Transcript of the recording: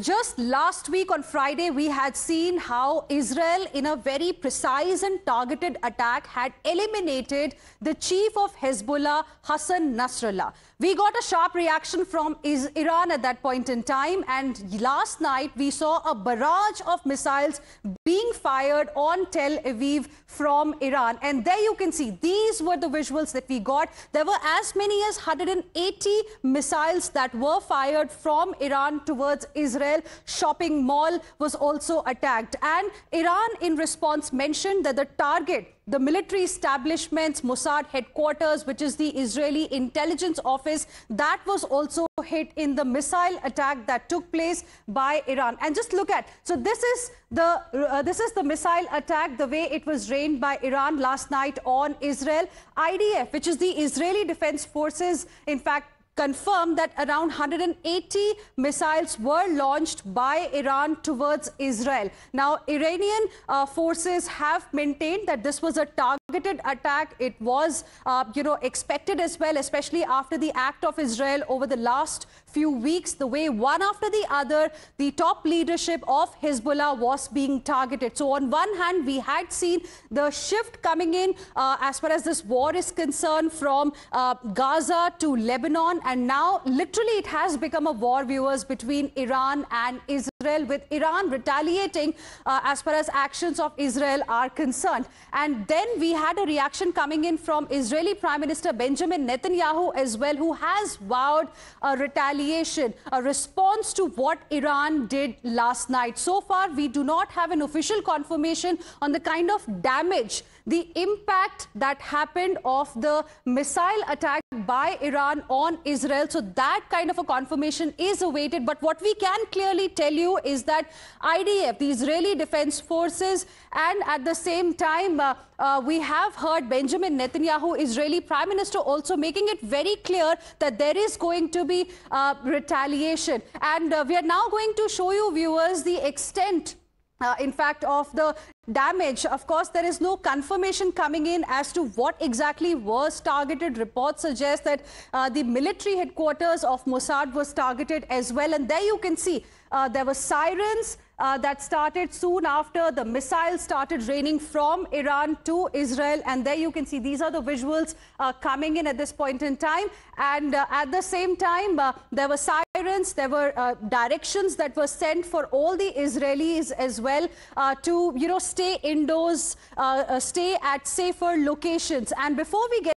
just last week on Friday, we had seen how Israel, in a very precise and targeted attack, had eliminated the chief of Hezbollah, Hassan Nasrallah. We got a sharp reaction from Iran at that point in time. And last night, we saw a barrage of missiles being fired on Tel Aviv from Iran. And there you can see, these were the visuals that we got. There were as many as 180 missiles that were fired from Iran towards Israel. Israel shopping mall was also attacked. And Iran, in response, mentioned that the target the military establishments, Mossad headquarters, which is the Israeli intelligence office, that was also hit in the missile attack that took place by Iran. And just look at, so this is the uh, this is the missile attack, the way it was rained by Iran last night on Israel. IDF, which is the Israeli Defense Forces, in fact, confirmed that around 180 missiles were launched by Iran towards Israel. Now, Iranian uh, forces have maintained that this was a targeted attack. It was, uh, you know, expected as well, especially after the act of Israel over the last few weeks, the way one after the other, the top leadership of Hezbollah was being targeted. So on one hand, we had seen the shift coming in uh, as far as this war is concerned from uh, Gaza to Lebanon and now, literally, it has become a war, viewers, between Iran and Israel, with Iran retaliating uh, as far as actions of Israel are concerned. And then we had a reaction coming in from Israeli Prime Minister Benjamin Netanyahu as well, who has vowed a retaliation, a response to what Iran did last night. So far, we do not have an official confirmation on the kind of damage, the impact that happened of the missile attack by Iran on Israel. Israel. So that kind of a confirmation is awaited. But what we can clearly tell you is that IDF, the Israeli Defense Forces, and at the same time, uh, uh, we have heard Benjamin Netanyahu, Israeli Prime Minister, also making it very clear that there is going to be uh, retaliation. And uh, we are now going to show you, viewers, the extent uh, in fact, of the damage. Of course, there is no confirmation coming in as to what exactly was targeted. Reports suggest that uh, the military headquarters of Mossad was targeted as well. And there you can see uh, there were sirens uh, that started soon after the missiles started raining from Iran to Israel. And there you can see these are the visuals uh, coming in at this point in time. And uh, at the same time, there were sirens there were uh, directions that were sent for all the Israelis as well uh, to, you know, stay indoors, uh, uh, stay at safer locations. And before we get